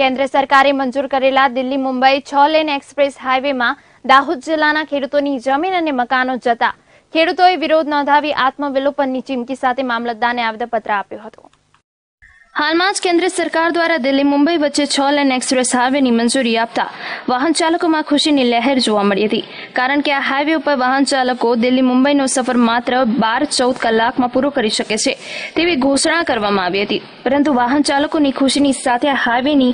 કેન્દ્ર સરકારે મંજૂર કરેલા દિલ્હી મુંબઈ છ લેન એક્સપ્રેસ હાઈવેમાં દાહોદ જિલ્લાના ખેડૂતોની જમીન અને મકાનો જતા ખેડૂતોએ વિરોધ નોંધાવી આત્મવિલોપનની ચીમકી સાથે મામલતદારને આવેદનપત્ર આપ્યું હતું હાલમાં જ કેન્દ્ર સરકાર દ્વારા દિલ્હી મુંબઈ વચ્ચે છ લેન એક્સપ્રેસ હાઈવેની મંજૂરી આપતા વાહન ચાલકોમાં ખુશીની લહેર જોવા મળી હતી કારણ કે આ હાઈવે ઉપર વાહન ચાલકો દિલ્હી મુંબઈનો સફર માત્ર બાર ચૌદ કલાકમાં પૂરો કરી શકે છે તેવી ઘોષણા કરવામાં આવી હતી પરંતુ વાહન ચાલકોની ખુશીની સાથે આ હાઈવેની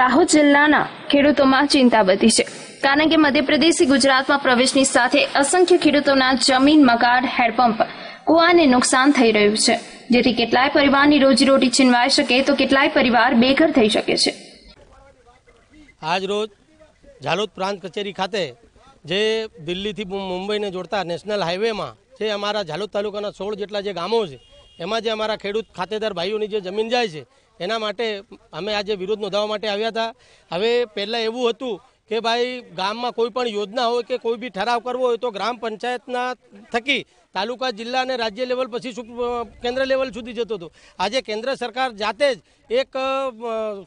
દાહોદ જિલ્લાના ખેડૂતોમાં ચિંતા વધી છે કારણ કે મધ્યપ્રદેશ ગુજરાતમાં પ્રવેશની સાથે અસંખ્ય ખેડૂતોના જમીન મકાન હેન્ડપંપ કુવાને નુકસાન થઈ રહ્યું છે જેથી કેટલાય પરિવારની રોજીરોટી છીનવાઈ શકે તો કેટલાય પરિવાર બેઘર થઈ શકે છે આજ રોજ ઝાલોદ પ્રાંત કચેરી ખાતે જે દિલ્હીથી મુંબઈને જોડતા નેશનલ હાઈવેમાં જે અમારા ઝાલોદ તાલુકાના સોળ જેટલા જે ગામો છે એમાં જે અમારા ખેડૂત ખાતેદાર ભાઈઓની જે જમીન જાય છે એના માટે અમે આજે વિરોધ નોંધાવવા માટે આવ્યા હતા હવે પહેલાં એવું હતું કે ભાઈ ગામમાં કોઈ પણ યોજના હોય કે કોઈ બી ઠરાવ કરવો હોય તો ગ્રામ પંચાયતના થકી તાલુકા જિલ્લા અને રાજ્ય લેવલ પછી કેન્દ્ર લેવલ સુધી જતો હતો આજે કેન્દ્ર સરકાર જાતે જ એક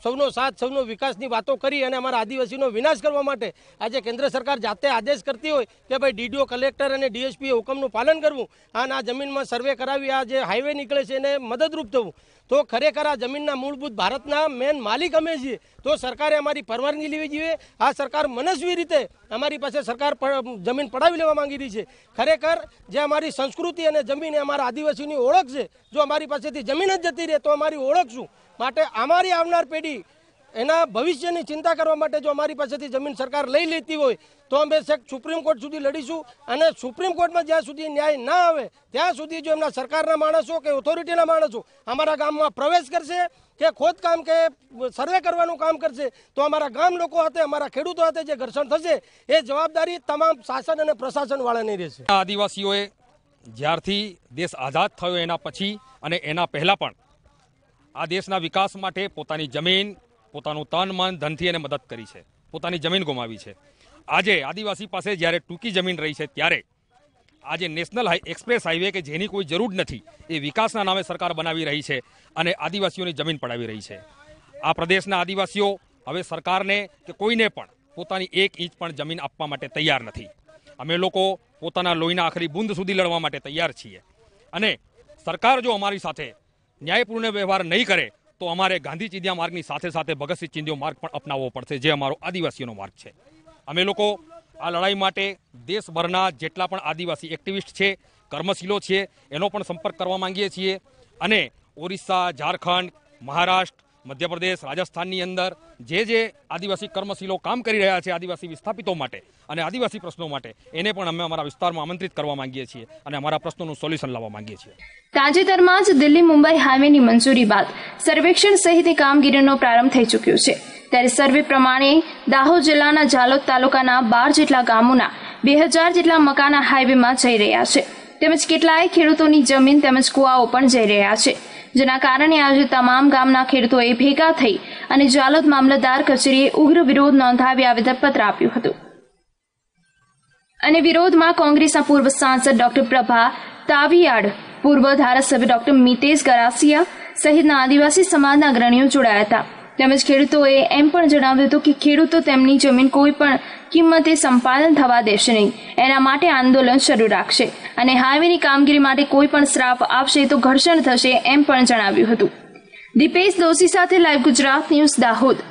સૌનો સાથ સૌનો વિકાસની વાતો કરી અને અમારા આદિવાસીનો વિનાશ કરવા માટે આજે કેન્દ્ર સરકાર જાતે આદેશ કરતી હોય કે ભાઈ ડીડીઓ કલેક્ટર અને ડીએસપીએ હુકમનું પાલન કરવું અને આ જમીનમાં સર્વે કરાવી આ જે હાઈવે નીકળે છે એને મદદરૂપ થવું તો ખરેખર આ જમીનના મૂળભૂત ભારતના મેન માલિક અમે છીએ તો સરકારે અમારી પરવાનગી લેવી જોઈએ આ સરકાર મનસ્વી રીતે અમારી પાસે સરકાર જમીન પડાવી લેવા માંગી રહી છે ખરેખર જે અમારી સંસ્કૃતિ અને જમીન એ અમારા આદિવાસીની ઓળખ છે જો અમારી પાસેથી જમીન જ જતી રહે તો અમારી ઓળખ શું માટે અમારી આવનાર પેઢી એના ભવિષ્યની ચિંતા કરવા માટે જો અમારી પાસેથી જમીન સરકાર લઈ લેતી હોય તો અમે છેક સુપ્રીમ કોર્ટ સુધી લડીશું અને સુપ્રીમ કોર્ટમાં જ્યાં સુધી ન્યાય ના આવે ત્યાં સુધી જો એમના સરકારના માણસો કે ઓથોરિટીના માણસો અમારા ગામમાં પ્રવેશ કરશે કે ખોદકામ કે સર્વે કરવાનું કામ કરશે તો અમારા ગામ લોકો હાથે અમારા ખેડૂતો હાથે જે ઘર્ષણ થશે એ જવાબદારી તમામ શાસન અને પ્રશાસનવાળાની રહેશે આદિવાસીઓએ જ્યારથી દેશ આઝાદ થયો એના પછી અને એના પહેલાં પણ આ દેશના વિકાસ માટે પોતાની જમીન પોતાનું તન મન ધનથી એને મદદ કરી છે પોતાની જમીન ગુમાવી છે આજે આદિવાસી પાસે જ્યારે ટૂંકી જમીન રહી છે ત્યારે આજે નેશનલ હાઈ એક્સપ્રેસ હાઈવે કે જેની કોઈ જરૂર નથી એ વિકાસના નામે સરકાર બનાવી રહી છે અને આદિવાસીઓની જમીન પડાવી રહી છે આ પ્રદેશના આદિવાસીઓ હવે સરકારને કે કોઈને પણ પોતાની એક ઇંચ પણ જમીન આપવા માટે તૈયાર નથી અમે લોકો પોતાના લોહીના આખરી બુંદ સુધી લડવા માટે તૈયાર છીએ અને સરકાર જો અમારી સાથે ન્યાયપૂર્ણ વ્યવહાર નહીં કરે તો અમારે ગાંધી ચિંધ્યા માર્ગની સાથે સાથે ભગતસિંહ ચિંધ્યો માર્ગ પણ અપનાવવો પડશે જે અમારો આદિવાસીઓનો માર્ગ છે અમે લોકો આ લડાઈ માટે દેશભરના જેટલા પણ આદિવાસી એક્ટિવિસ્ટ છે કર્મશીલો છે એનો પણ સંપર્ક કરવા માંગીએ છીએ અને ઓરિસ્સા ઝારખંડ મહારાષ્ટ્ર મધ્યપ્રદેશ રાજસ્થાનની અંદર જે જે આદિવાસી કર્મશીલો કામ કરી રહ્યા છે આદિવાસી વિસ્થાપિતો માટે અને આદિવાસી પ્રશ્નો માટે એને પણ અમે અમારા વિસ્તારમાં આમંત્રિત કરવા માંગીએ છીએ અને અમારા પ્રશ્નોનું સોલ્યુશન લાવવા માંગીએ છીએ તાજેતરમાં જ દિલ્હી મુંબઈ હાઈવેની મંજૂરી બાદ સર્વેક્ષણ સહિતની કામગીરીનો પ્રારંભ થઈ ચૂક્યો છે ત્યારે સર્વે પ્રમાણે દાહોદ જિલ્લાના જાલોદ તાલુકાના બાર જેટલા ગામોના બે હજાર જેટલા મકાના હાઈવેમાં જઈ રહ્યા છે તેમજ કેટલાય ખેડૂતોની જમીન તેમજ કુવાઓ પણ જઈ રહ્યા છે જેના કારણે આજે તમામ ગામના ખેડૂતોએ ભેગા થઈ અને જાલોદ મામલતદાર કચેરીએ ઉગ્ર વિરોધ નોંધાવી આવેદનપત્ર આપ્યું હતું અને વિરોધમાં કોંગ્રેસના પૂર્વ સાંસદ ડોક્ટર પ્રભા તાવીયાડ પૂર્વ ધારાસભ્ય ડોક્ટર મિતેશ ગરાસિયા સહિતના આદિવાસી સમાજના અગ્રણીઓ જોડાયા હતા તેમજ ખેડૂતોએ એમ પણ જણાવ્યું હતું કે ખેડૂતો તેમની જમીન કોઈ પણ કિંમતે સંપાદન થવા દેશે નહીં એના માટે આંદોલન શરૂ રાખશે અને હાઈવેની કામગીરી માટે કોઈ પણ શ્રાપ આપશે તો ઘર્ષણ થશે એમ પણ જણાવ્યું હતું દીપેશ દોશી સાથે લાઈવ ગુજરાત ન્યૂઝ દાહોદ